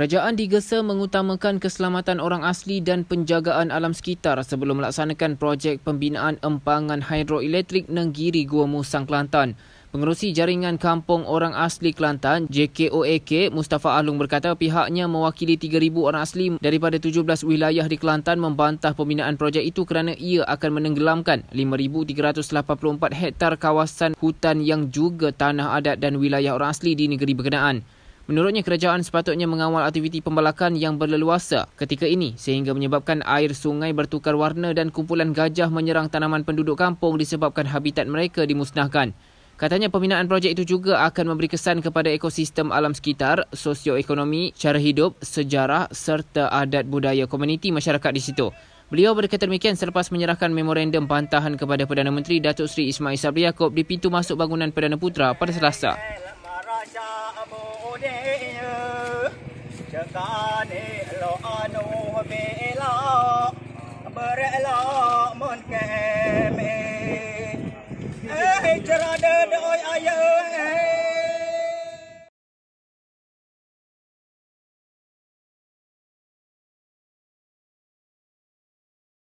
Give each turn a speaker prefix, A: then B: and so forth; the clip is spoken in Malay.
A: Kerajaan digesa mengutamakan keselamatan orang asli dan penjagaan alam sekitar sebelum melaksanakan projek pembinaan empangan hidroelektrik Nenggiri Gua Musang Kelantan. Pengerusi Jaringan Kampung Orang Asli Kelantan, JKOAK, Mustafa Alung berkata pihaknya mewakili 3,000 orang asli daripada 17 wilayah di Kelantan membantah pembinaan projek itu kerana ia akan menenggelamkan 5,384 hektar kawasan hutan yang juga tanah adat dan wilayah orang asli di negeri berkenaan. Menurutnya kerajaan sepatutnya mengawal aktiviti pembalakan yang berleluasa ketika ini sehingga menyebabkan air sungai bertukar warna dan kumpulan gajah menyerang tanaman penduduk kampung disebabkan habitat mereka dimusnahkan. Katanya pembinaan projek itu juga akan memberi kesan kepada ekosistem alam sekitar, sosioekonomi, cara hidup, sejarah serta adat budaya komuniti masyarakat di situ. Beliau berkata demikian selepas menyerahkan memorandum bantahan kepada Perdana Menteri Datuk Seri Ismail Sabri Yaakob di pintu masuk bangunan Perdana Putra pada Selasa. ទេ
B: ចង្កានេលោអនុវេលោបើរេលោមុនកែមេអេចរដើដោយអាយើ